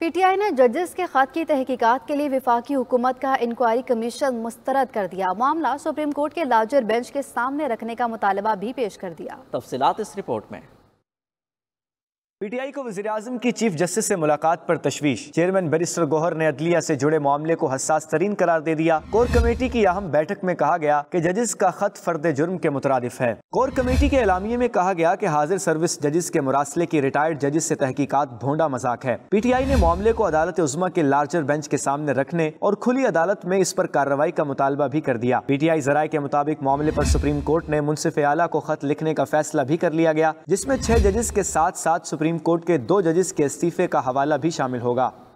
PTI ने जजेस के खत की तहकीकात के लिए विफाकी हुकूमत का इंक्वायरी कमीशन मुस्तरद कर दिया मामला सुप्रीम कोर्ट के लार्जर बेंच के सामने रखने का मुतालबा भी पेश कर दिया तफसी इस रिपोर्ट में पीटीआई को वजी अजम की चीफ जस्टिस से मुलाकात पर तशवीश चेयरमैन बैरिस्टर गोहर ने अदलिया से जुड़े मामले को हसास तरीन करार दे दिया कोर कमेटी की अहम बैठक में कहा गया कि जजेस का खत फर्द जुर्म के मुतरदिफ है कोर कमेटी के एलामी में कहा गया कि हाजिर सर्विस जजेस के मुरासले की रिटायर्ड जजेस से तहकीकत भोंडा मजाक है पीटीआई ने मामले को अदालत उजमा के लार्जर बेंच के सामने रखने और खुली अदालत में इस पर कार्रवाई का मुतालबा भी कर दिया पीटीआई जराये के मुताबिक मामले आरोप सुप्रीम कोर्ट ने मुनसिफ आला को खत लिखने का फैसला भी कर लिया गया जिसमे छह जजेस के साथ साथ सुप्रीम सुप्रीम कोर्ट के दो जजेस के इस्तीफे का हवाला भी शामिल होगा